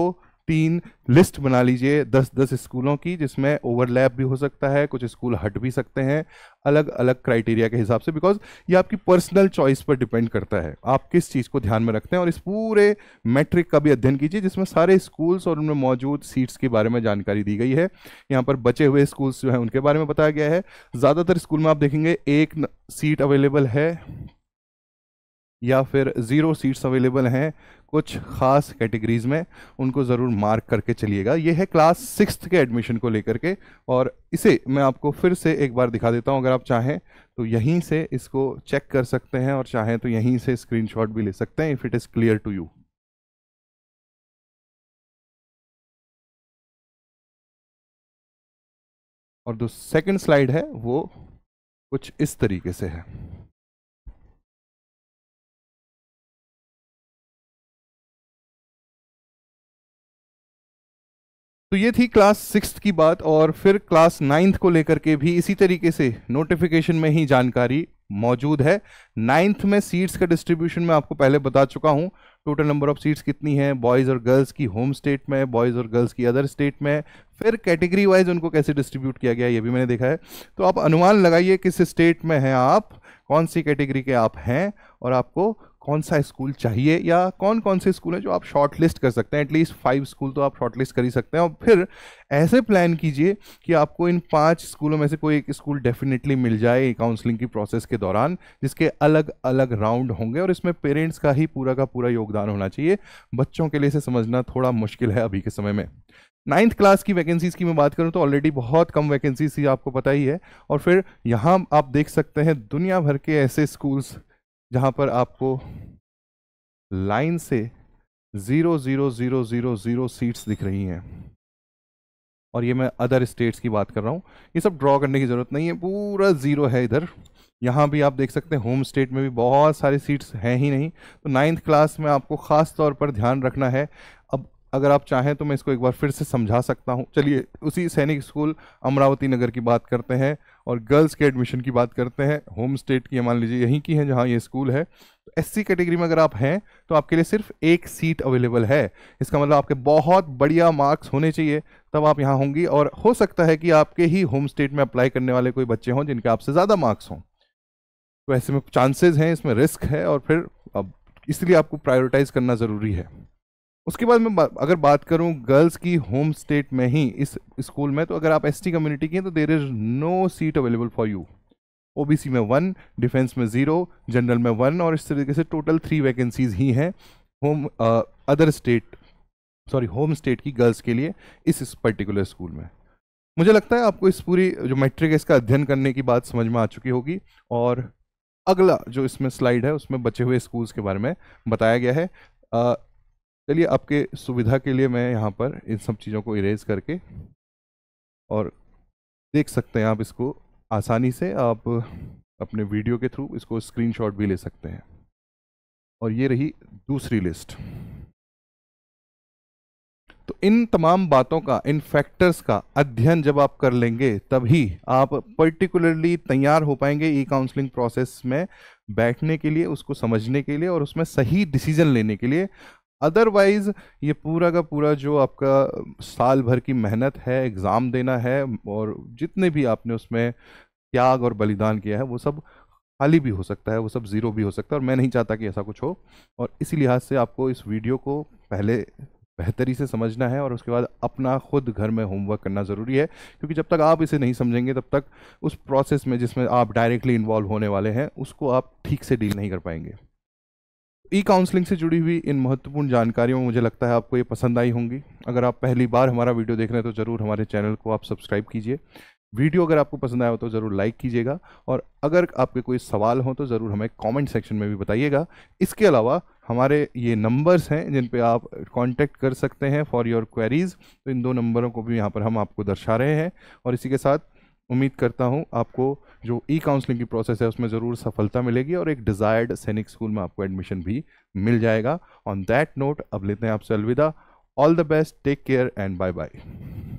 तीन लिस्ट बना लीजिए दस दस स्कूलों की जिसमें ओवरलैप भी हो सकता है कुछ स्कूल हट भी सकते हैं अलग अलग क्राइटेरिया के हिसाब से बिकॉज ये आपकी पर्सनल चॉइस पर डिपेंड करता है आप किस चीज़ को ध्यान में रखते हैं और इस पूरे मैट्रिक का भी अध्ययन कीजिए जिसमें सारे स्कूल्स और उनमें मौजूद सीट्स के बारे में जानकारी दी गई है यहाँ पर बचे हुए स्कूल्स जो हैं उनके बारे में बताया गया है ज़्यादातर स्कूल में आप देखेंगे एक सीट अवेलेबल है या फिर ज़ीरो सीट्स अवेलेबल हैं कुछ ख़ास कैटेगरीज़ में उनको ज़रूर मार्क करके चलिएगा ये है क्लास सिक्स के एडमिशन को लेकर के और इसे मैं आपको फिर से एक बार दिखा देता हूँ अगर आप चाहें तो यहीं से इसको चेक कर सकते हैं और चाहें तो यहीं से स्क्रीन भी ले सकते हैं if it is clear to you और जो सेकंड स्लाइड है वो कुछ इस तरीके से है तो ये थी क्लास सिक्स की बात और फिर क्लास नाइन्थ को लेकर के भी इसी तरीके से नोटिफिकेशन में ही जानकारी मौजूद है नाइन्थ में सीट्स का डिस्ट्रीब्यूशन मैं आपको पहले बता चुका हूँ टोटल नंबर ऑफ सीट्स कितनी है बॉयज़ और गर्ल्स की होम स्टेट में बॉयज़ और गर्ल्स की अदर स्टेट में फिर कैटेगरी वाइज उनको कैसे डिस्ट्रीब्यूट किया गया ये भी मैंने देखा है तो आप अनुमान लगाइए किस स्टेट में हैं आप कौन सी कैटेगरी के आप हैं और आपको कौन सा स्कूल चाहिए या कौन कौन से स्कूल हैं जो आप शॉर्ट लिस्ट कर सकते हैं एटलीस्ट फाइव स्कूल तो आप शॉर्ट लिस्ट कर ही सकते हैं और फिर ऐसे प्लान कीजिए कि आपको इन पांच स्कूलों में से कोई एक स्कूल डेफिनेटली मिल जाए काउंसलिंग की प्रोसेस के दौरान जिसके अलग अलग राउंड होंगे और इसमें पेरेंट्स का ही पूरा का पूरा योगदान होना चाहिए बच्चों के लिए इसे समझना थोड़ा मुश्किल है अभी के समय में नाइन्थ क्लास की वैकेंसीज़ की मैं बात करूं तो ऑलरेडी बहुत कम वैकेंसीज ही आपको पता ही है और फिर यहाँ आप देख सकते हैं दुनिया भर के ऐसे स्कूल्स जहाँ पर आपको लाइन से zero zero zero zero zero seats दिख रही हैं और ये मैं अदर स्टेट्स की बात कर रहा हूँ ये सब ड्रॉ करने की ज़रूरत नहीं है पूरा ज़ीरो है इधर यहाँ भी आप देख सकते हैं होम स्टेट में भी बहुत सारी सीट्स हैं ही नहीं तो नाइन्थ क्लास में आपको ख़ास तौर पर ध्यान रखना है अगर आप चाहें तो मैं इसको एक बार फिर से समझा सकता हूँ चलिए उसी सैनिक स्कूल अमरावती नगर की बात करते हैं और गर्ल्स के एडमिशन की बात करते हैं होम स्टेट की मान लीजिए यहीं की है जहाँ ये स्कूल है तो एस कैटेगरी में अगर आप हैं तो आपके लिए सिर्फ एक सीट अवेलेबल है इसका मतलब आपके बहुत बढ़िया मार्क्स होने चाहिए तब आप यहाँ होंगी और हो सकता है कि आपके ही होम स्टेट में अप्लाई करने वाले कोई बच्चे हों जिनके आपसे ज़्यादा मार्क्स हों तो ऐसे में चांसेज हैं इसमें रिस्क है और फिर अब इसलिए आपको प्रायोरिटाइज करना ज़रूरी है उसके बाद मैं अगर बात करूं गर्ल्स की होम स्टेट में ही इस स्कूल में तो अगर आप एसटी कम्युनिटी की हैं तो there is no seat available for you OBC में वन डिफेंस में ज़ीरो जनरल में वन और इस तरीके से टोटल थ्री वैकेंसीज ही हैं home other state sorry home state की गर्ल्स के लिए इस, इस पर्टिकुलर स्कूल में मुझे लगता है आपको इस पूरी जो मैट्रिक है इसका अध्ययन करने की बात समझ में आ चुकी होगी और अगला जो इसमें स्लाइड है उसमें बचे हुए स्कूल्स के बारे में बताया गया है uh, चलिए आपके सुविधा के लिए मैं यहाँ पर इन सब चीज़ों को इरेज करके और देख सकते हैं आप इसको आसानी से आप अपने वीडियो के थ्रू इसको स्क्रीनशॉट भी ले सकते हैं और ये रही दूसरी लिस्ट तो इन तमाम बातों का इन फैक्टर्स का अध्ययन जब आप कर लेंगे तभी आप पर्टिकुलरली तैयार हो पाएंगे ई काउंसलिंग प्रोसेस में बैठने के लिए उसको समझने के लिए और उसमें सही डिसीजन लेने के लिए अदरवाइज़ ये पूरा का पूरा जो आपका साल भर की मेहनत है एग्ज़ाम देना है और जितने भी आपने उसमें त्याग और बलिदान किया है वो सब खाली भी हो सकता है वो सब ज़ीरो भी हो सकता है और मैं नहीं चाहता कि ऐसा कुछ हो और इसी लिहाज से आपको इस वीडियो को पहले बेहतरी से समझना है और उसके बाद अपना खुद घर में होमवर्क करना ज़रूरी है क्योंकि जब तक आप इसे नहीं समझेंगे तब तक उस प्रोसेस में जिसमें आप डायरेक्टली इन्वॉल्व होने वाले हैं उसको आप ठीक से डील नहीं कर पाएंगे ई काउंसलिंग से जुड़ी हुई इन महत्वपूर्ण जानकारियों में मुझे लगता है आपको ये पसंद आई होंगी अगर आप पहली बार हमारा वीडियो देख रहे हैं तो ज़रूर हमारे चैनल को आप सब्सक्राइब कीजिए वीडियो अगर आपको पसंद आया हो तो ज़रूर लाइक कीजिएगा और अगर आपके कोई सवाल हो तो ज़रूर हमें कमेंट सेक्शन में भी बताइएगा इसके अलावा हमारे ये नंबर्स हैं जिन पे आप कांटेक्ट कर सकते हैं फॉर योर क्वेरीज़ तो इन दो नंबरों को भी यहाँ पर हम आपको दर्शा रहे हैं और इसी के साथ उम्मीद करता हूँ आपको जो ई काउंसलिंग की प्रोसेस है उसमें ज़रूर सफलता मिलेगी और एक डिज़ायर्ड सैनिक स्कूल में आपको एडमिशन भी मिल जाएगा ऑन दैट नोट अब लेते हैं आपसे अलविदा all the best take care and bye bye